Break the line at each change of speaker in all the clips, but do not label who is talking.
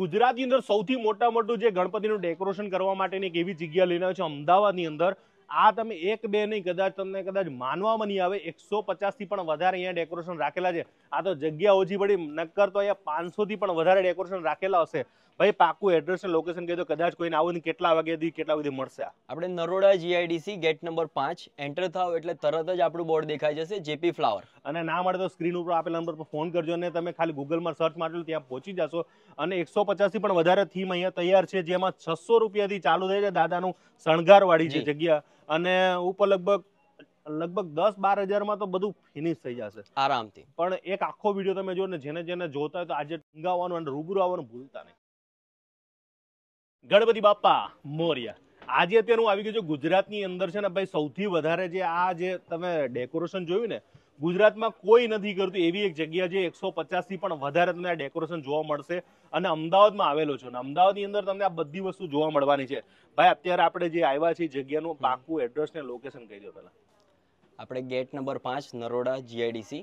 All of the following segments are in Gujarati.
ગુજરાતની અંદર સૌથી મોટા મોટું જે ગણપતિનું ડેકોરેશન કરવા માટેની એક એવી જગ્યા લઈને આવ્યો છે અમદાવાદની અંદર આ તમે એક બે નહીં કદાચ તમને કદાચ માનવામાં નહીં આવે એકસો પચાસથી પણ વધારે અહીંયા ડેકોરેશન રાખેલા છે આ તો જગ્યા ઓછી પડી નક્કર તો અહીંયા પાંચસોથી પણ વધારે ડેકોરેશન રાખેલા
હશે ભાઈ પાકું એડ્રેસ ને લોકેશન કહી દો કદાચ કોઈને આવું કેટલા વાગ્યા સુધી કેટલા સુધી મળશે આપણે નરોડા જીઆઈડીસી ગેટ નંબર પાંચ એન્ટર થાવ એટલે તરત જ આપણું બોર્ડ દેખાઈ જશે જેપી ફ્લાવર અને
ના મળે તો સ્ક્રીન ઉપર આપેલા નંબર પર ફોન કરજો અને તમે ખાલી ગૂગલમાં સર્ચ મારજો ત્યાં પહોંચી જશો અને એકસો પચાસથી પણ વધારે થીમ અહીંયા તૈયાર છે જેમાં છસો રૂપિયાથી ચાલુ થઈ છે દાદાનું શણગારવાળી છે જગ્યા અને ઉપર લગભગ લગભગ દસ બાર હજારમાં તો બધું ફિનિશ થઈ જશે આરામથી પણ એક આખો વિડીયો તમે જો ને જેને જેને જોતા હોય તો આજે ટંગાવવાનું અને રૂબરૂ આવવાનું ભૂલતા નહીં ગણપતિ બાપા મોર્ય આજે અત્યારે હું આવી ગયો છું ગુજરાતની અંદર છે ને ભાઈ સૌથી વધારે જે આ જે તમે ડેકોરેશન જોયું ને ગુજરાતમાં કોઈ નથી કરતું એવી એક જગ્યા જે એકસો થી પણ વધારે તમને આ ડેકોરેશન જોવા મળશે અને અમદાવાદમાં આવેલો છે અને અમદાવાદની અંદર તમને આ બધી વસ્તુ જોવા મળવાની છે ભાઈ અત્યારે આપણે જે આવ્યા છીએ જગ્યાનું પાકું એડ્રેસ ને લોકેશન કહી દો પહેલા
આપણે ગેટ નંબર પાંચ નરોડા જીઆઈડીસી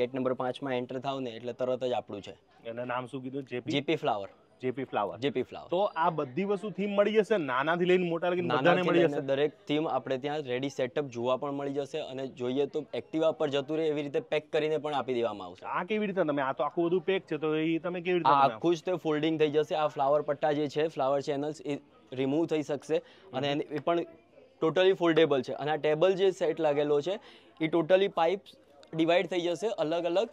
ગેટ નંબર પાંચમાં એન્ટર થાવ ને એટલે તરત જ આપણું છે એના નામ શું કીધું JP flower JP flower JP flower તો આ બધી વસ્તુ થીમ મળી જશે નાનાથી લઈને મોટા લગીને બધાને મળી જશે દરેક થીમ આપણે ત્યાં રેડી સેટઅપ જોવા પણ મળી જશે અને જોઈએ તો એક્ટિવા પર જતું રહે એવી રીતે પેક કરીને પણ આપી દેવામાં આવશે આ કેવી રીતે તમે આ તો આખું બધું પેક છે તો એ તમે કેવી રીતે આખું જ તે ફોલ્ડિંગ થઈ જશે આ ફ્લાવર પટ્ટા જે છે ફ્લાવર ચેનલ્સ એ રિમૂવ થઈ શકશે અને એ પણ ટોટલી ફોલ્ડેબલ છે અને આ ટેબલ જે સેટ લાગેલો છે એ ટોટલી પાઇપ ડિવાઈડ થઈ જશે અલગ અલગ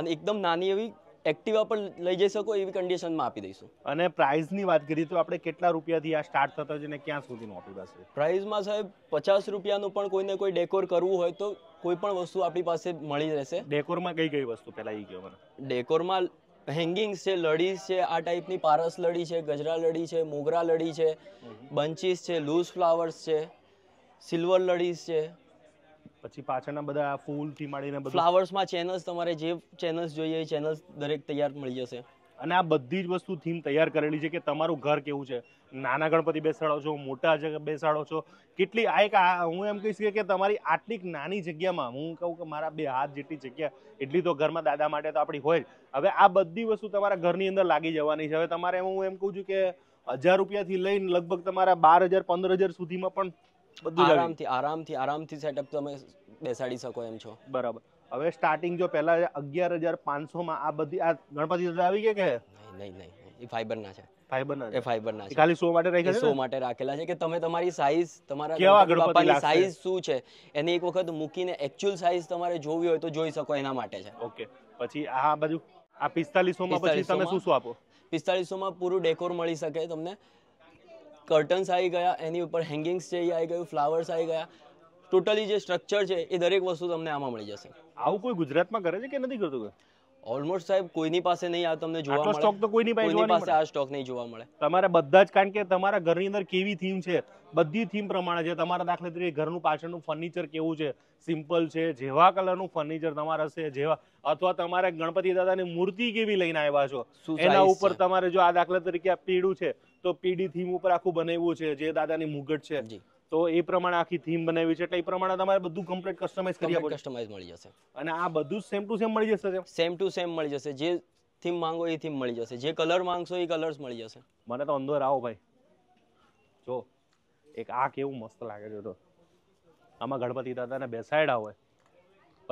અને એકદમ નાની એવી એક્ટિવા પણ લઈ જઈ શકો એવી કન્ડિશનમાં આપી દઈશું
અને પ્રાઇઝની વાત કરીએ તો આપણે કેટલા રૂપિયાથી આ સ્ટાર્ટ થતો છે અને ક્યાં સુધીનું આપણી પાસે
પ્રાઇઝમાં સાહેબ પચાસ રૂપિયાનું પણ કોઈને કોઈ ડેકોર કરવું હોય તો કોઈ પણ વસ્તુ આપણી પાસે મળી રહેશે ડેકોરમાં કઈ કઈ વસ્તુ પહેલાં એ ગયો મને ડેકોરમાં હેંગિંગ્સ છે લડીઝ છે આ ટાઈપની પારસ લડી છે ગજરા લડી છે મોગરા લડી છે બંચીસ છે લૂઝ ફ્લાવર્સ છે સિલ્વર લડીઝ છે પછી પાછળના બધા ફૂલથી માંડીને બધું ફ્લાવર્સમાં ચેનલ્સ તમારે જે ચેનલ્સ જોઈએ એ ચેનલ્સ દરેક તૈયાર મળી જશે અને આ બધી જ વસ્તુ થીમ
તૈયાર કરેલી છે કે તમારું ઘર કેવું છે નાના ગણપતિ બેસાડો છો મોટા જગ્યા બેસાડો છો કેટલી આ એક હું એમ કહીશ કે તમારી આટલી નાની જગ્યામાં હું કહું કે મારા બે હાથ જેટલી જગ્યા એટલી તો ઘરમાં દાદા માટે તો આપણી હોય હવે આ બધી વસ્તુ તમારા ઘરની અંદર લાગી જવાની છે હવે તમારે હું એમ કહું છું કે હજાર રૂપિયાથી લઈને લગભગ તમારા બાર હજાર પંદર હજાર સુધીમાં પણ બધું આરામથી
આરામથી આરામથી સેટઅપ તમે બેસાડી શકો એમ છો બરાબર હવે સ્ટાર્ટિંગ
જો પહેલા અગિયાર માં આ બધી આ ગણપતિ આવી ગયા કે
નહીં નહીં એ ફાઈબર ના છે ફાઈબર ના એ ફાઈબર ના છે ખાલી
શો માટે રાખેલા શો
માટે રાખેલા છે કે તમે તમારી સાઈઝ તમારા કેવા ગણપતિની સાઈઝ શું છે એને એક વખત મૂકીને એક્ચ્યુઅલ સાઈઝ તમારે જોવી હોય તો જોઈ શકો એના માટે છે ઓકે પછી આ બાજુ આ પિસ્તાલીસો માં પછી તમે શું શું આપો પિસ્તાલીસો માં પૂરું ડેકોર મળી શકે તમને કર્ટન્સ આવી ગયા એની ઉપર હેંગિંગ્સ છે એ આવી ગયું ફ્લાવર્સ આવી ગયા ટોટલી જે સ્ટ્રક્ચર છે એ દરેક વસ્તુ તમને આમાં મળી જશે આવું કોઈ ગુજરાતમાં કરે છે કે નથી કરતું ઓલમોસ્ટ સાહેબ કોઈની પાસે નહીં આ તમને જોવા મળે સ્ટોક તો કોઈની પાસે જોવા પાસે આ સ્ટોક નહીં જોવા મળે
તમારે બધા જ કારણ કે તમારા ઘરની અંદર કેવી થીમ છે બધી થીમ પ્રમાણે છે તમારા દાખલા તરીકે ઘરનું પાછળનું ફર્નિચર કેવું છે સિમ્પલ છે જેવા કલરનું ફર્નિચર તમારા છે જેવા અથવા તમારે ગણપતિ દાદાની મૂર્તિ કેવી લઈને આવ્યા છો એના ઉપર તમારે જો આ દાખલા તરીકે આ પીડું છે તો પીડી થીમ ઉપર આખું બનાવ્યું છે જે દાદાની મુગટ છે તો એ
પ્રમાણે આખી થીમ બનાવી છે એટલે એ પ્રમાણે તમારે બધું કમ્પ્લીટ કસ્ટમાઇઝ કરી આપો કસ્ટમાઇઝ મળી જશે અને આ બધું સેમ ટુ સેમ મળી જશે સેમ ટુ સેમ મળી જશે જે થીમ માંગો એ થીમ મળી જશે જે કલર માંગશો એ કલર્સ મળી જશે
મને તો અંદર આવો ભાઈ જો એક આ કેવું મસ્ત લાગે છે તો આમાં ગણપતિ દાદાને બેસાડ્યા હોય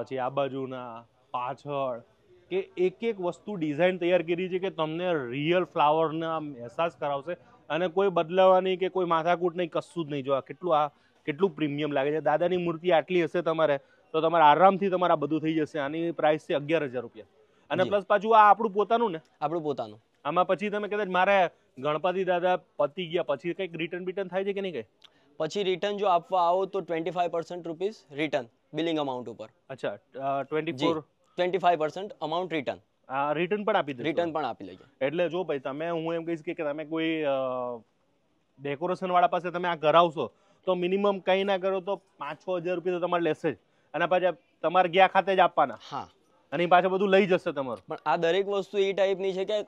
પછી આ બાજુના પાછળ કે એક એક વસ્તુ ડિઝાઇન તૈયાર કરી છે કે તમને રિયલ ફ્લાવરના અહેસાસ કરાવશે અને કોઈ બદલાવાની કે કોઈ માથાકૂટ નહીં કશું જ નહીં જોવા કેટલું આ કેટલું પ્રીમિયમ લાગે છે દાદાની મૂર્તિ આટલી હશે તમારે તો તમારે આરામથી તમારા બધું થઈ જશે આની પ્રાઇસ છે અગિયાર હજાર રૂપિયા અને પ્લસ પાછું આ આપણું પોતાનું ને આપણું પોતાનું આમાં પછી તમે કદાચ
મારે ગણપતિ દાદા પતી ગયા પછી કંઈક રિટર્ન બિટર્ન થાય છે કે નહીં કંઈ પછી રિટર્ન જો આપવા આવો તો twenty five percent rupees return billing amount ઉપર અચ્છા
twenty four
twenty five percent amount return આ રિટર્ન પણ આપી દે રિટર્ન પણ આપી લઈએ એટલે જો ભાઈ તમે હું
એમ કહીશ કે તમે કોઈ ડેકોરેશન વાળા પાસે તમે આ કરાવશો તો મિનિમમ કંઈ ના કરો તો પાંચ છ હજાર રૂપિયા તો તમારે લેશે જ અને પાછા તમારે ગયા ખાતે જ આપવાના હા
અને પાછું બધું લઈ જશે તમારું પણ આ દરેક વસ્તુ એ ટાઈપની છે કે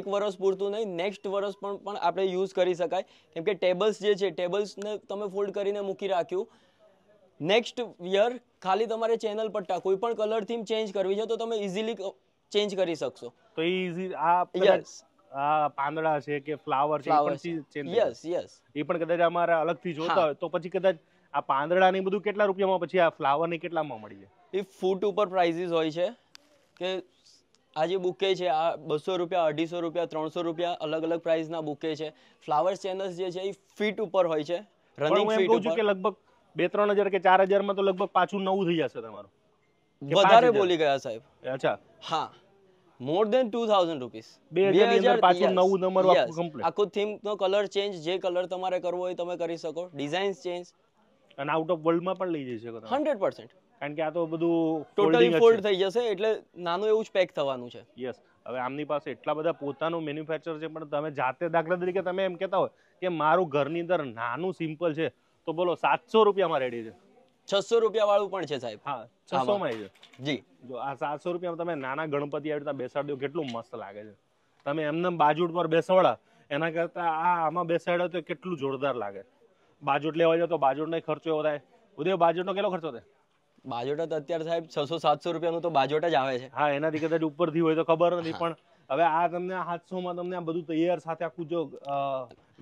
એક વર્ષ પૂરતું નહીં નેક્સ્ટ વર્ષ પણ પણ આપણે યુઝ કરી શકાય કેમ કે ટેબલ્સ જે છે ટેબલ્સને તમે ફોલ્ડ કરીને મૂકી રાખ્યું નેક્સ્ટ યર ખાલી તમારે ચેનલ પટ્ટા કોઈ પણ કલર થીમ ચેન્જ કરવી છે તો તમે ઇઝીલી ચેન્જ કરી શકશો તો ઈઝી આ યસ પાંદડા
છે કે ફ્લાવર છે એ પણ યસ યસ એ પણ કદાચ અમારે અલગથી જોતા હોય તો પછી કદાચ
આ પાંદડા ને બધું કેટલા રૂપિયામાં પછી આ ફ્લાવર ને કેટલામાં મળી જાય એ ફૂટ ઉપર પ્રાઇઝિસ હોય છે કે આ જે બુકે છે આ બસો રૂપિયા અઢીસો રૂપિયા ત્રણસો રૂપિયા અલગ અલગ પ્રાઇસના બુકે છે ફ્લાવર્સ ચેનલ્સ જે છે એ ફીટ ઉપર હોય છે રનિંગ ફીટ ઉપર કે
લગભગ બે ત્રણ હજાર કે ચાર હજારમાં તો લગભગ પાછું નવું થઈ જશે તમારું વધારે બોલી
ગયા સાહેબ અચ્છા હા મોર દેન 2000 રૂપીસ 2000 પાછું નવું નંબર આખું થીમ નો કલર ચેન્જ જે કલર તમારે કરવો હોય તમે કરી શકો ડિઝાઇન્સ ચેન્જ અને આઉટ ઓફ વર્લ્ડ માં પણ લઈ જઈ શકો તમે 100%
કારણ કે આ તો બધું ટોટલી ફોલ્ડ થઈ જશે એટલે નાનું એવું જ પેક થવાનું છે યસ હવે આમની પાસે એટલા બધા પોતાનું મેન્યુફેક્ચર છે પણ તમે જાતે દાખલા તરીકે તમે એમ કહેતા હોય કે મારું ઘરની અંદર નાનું સિમ્પલ છે તો બોલો સાતસો રૂપિયામાં રેડી છે
છસો રૂપિયા વાળું પણ છે સાહેબ હા
છસો માં છે જી જો આ સાતસો રૂપિયામાં તમે નાના ગણપતિ આવી રીતે બેસાડ્યો કેટલું મસ્ત લાગે છે તમે એમને બાજુટ પર બેસાડા એના કરતા આ આમાં બેસાડો તો કેટલું જોરદાર લાગે બાજુટ લેવા જાવ તો બાજુટનો ખર્ચો એવો થાય ઉદય બાજુટ નો કેટલો ખર્ચો થાય બાજોટા તો અત્યારે સાહેબ છસો સાતસો રૂપિયાનું તો બાજોટ જ આવે છે હા એનાથી કદાચ ઉપરથી હોય તો ખબર નથી પણ હવે આ તમને માં તમને આ બધું તૈયાર સાથે આખું જો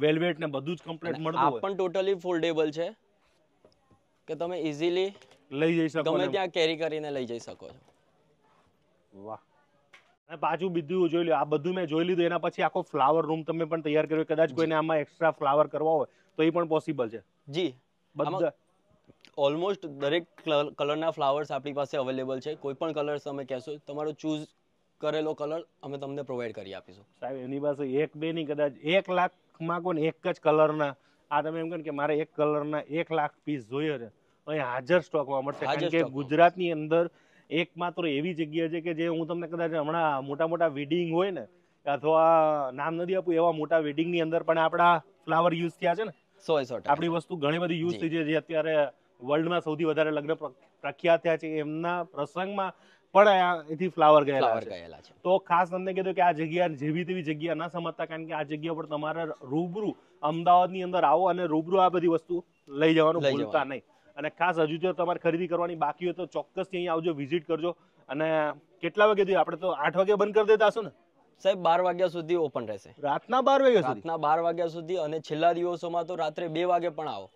વેલ્વેટ ને બધું જ કમ્પ્લીટ મળતું આ પણ
ટોટલી ફોલ્ડેબલ છે કે તમે ઇઝીલી લઈ જઈ શકો ગમે ત્યાં કેરી કરીને લઈ જઈ શકો છો વાહ
પાછું બીજું જોઈ લો આ બધું મેં જોઈ લીધું એના પછી આખો ફ્લાવર રૂમ તમે પણ તૈયાર કર્યો કદાચ કોઈને આમાં એક્સ્ટ્રા ફ્લાવર કરવા હોય તો એ પણ પોસિબલ છે જી બધા
ઓલમોસ્ટ દરેક કલરના ફ્લાવર્સ આપણી પાસે અવેલેબલ છે કોઈ પણ કલર્સ તમે કહેશો તમારો ચૂઝ કરેલો કલર અમે તમને પ્રોવાઈડ કરી આપીશું
સાહેબ એની પાસે એક બે ની કદાચ એક લાખ માં કોને એક જ કલરના આ તમે એમ કહો કે મારે એક કલરના એક લાખ પીસ જોઈએ છે અહીં હાજર સ્ટોકમાં મળશે કારણ કે ગુજરાતની અંદર એક માત્ર એવી જગ્યા છે કે જે હું તમને કદાચ હમણાં મોટા મોટા વેડિંગ હોય ને અથવા નામ નથી આપું એવા મોટા વેડિંગની અંદર પણ આપણા ફ્લાવર યુઝ થયા છે ને સો સો આપણી વસ્તુ ઘણી બધી યુઝ થઈ છે જે અત્યારે વર્લ્ડમાં સૌથી વધારે લગ્ન પ્રખ્યાત થયા છે એમના પ્રસંગમાં પણ અહીંથી ફ્લાવર ગયેલા ગયેલા છે તો ખાસ તમને કીધું કે આ જગ્યા જેવી તેવી જગ્યા ના સમજતા કારણ કે આ જગ્યા પર તમારે રૂબરૂ અમદાવાદની અંદર આવો અને રૂબરૂ આ બધી વસ્તુ લઈ જવાનું ભૂલતા નહીં અને ખાસ હજુ જો તમારે ખરીદી કરવાની બાકી હોય તો ચોક્કસથી અહીં આવજો વિઝિટ કરજો અને
કેટલા વાગ્યાથી આપણે તો આઠ વાગે બંધ કરી દેતા હશું ને સાહેબ બાર વાગ્યા સુધી ઓપન રહેશે રાતના બાર વાગ્યા સુધી રાતના બાર વાગ્યા સુધી અને છેલ્લા દિવસોમાં તો રાત્રે બે વાગે પણ આવો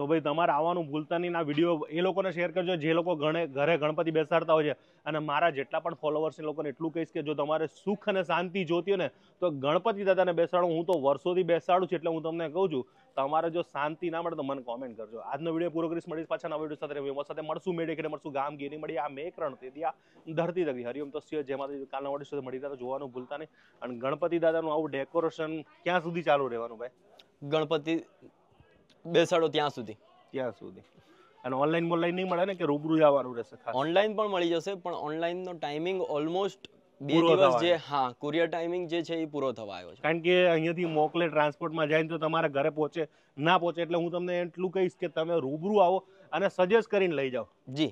તો ભાઈ તમારે આવવાનું ભૂલતા નહીં આ વિડીયો એ લોકોને શેર કરજો જે લોકો ગણે ઘરે ગણપતિ બેસાડતા હોય છે અને મારા જેટલા પણ ફોલોવર્સ લોકોને એટલું કહીશ કે જો તમારે સુખ અને શાંતિ જોતી હોય ને તો ગણપતિ દાદાને બેસાડું હું તો વર્ષોથી બેસાડું છું એટલે હું તમને કહું છું તમારે જો શાંતિ ના મળે તો મને કોમેન્ટ કરજો આજનો વિડીયો પૂરો કરીશ મળીશ પાછા નવા વિડીયો સાથે મેં સાથે મળશું મેળે કે મળશું ગામ ગીરી મળી આ મેં કરણ તેથી આ ધરતી તકતી હરિયમ તો જેમાંથી કાલના વડી સુધી મળી જતા જોવાનું ભૂલતા નહીં અને ગણપતિ દાદાનું આવું ડેકોરેશન ક્યાં સુધી ચાલુ રહેવાનું
ભાઈ ગણપતિ બેસાડો ત્યાં સુધી ત્યાં સુધી અને ઓનલાઈન ઓનલાઈન નહીં મળે ને કે રૂબરૂ જવાનું રહેશે ઓનલાઈન પણ મળી જશે પણ નો ટાઈમિંગ ઓલમોસ્ટ બે દિવસ જે હા કુરિયર ટાઈમિંગ જે છે એ પૂરો થવા આવ્યો છે
કારણ કે અહીંયાથી મોકલે ટ્રાન્સપોર્ટમાં જાય તો તમારા ઘરે પહોંચે ના પહોંચે એટલે હું તમને એટલું કહીશ કે તમે રૂબરૂ આવો અને સજેસ્ટ કરીને લઈ જાઓ જી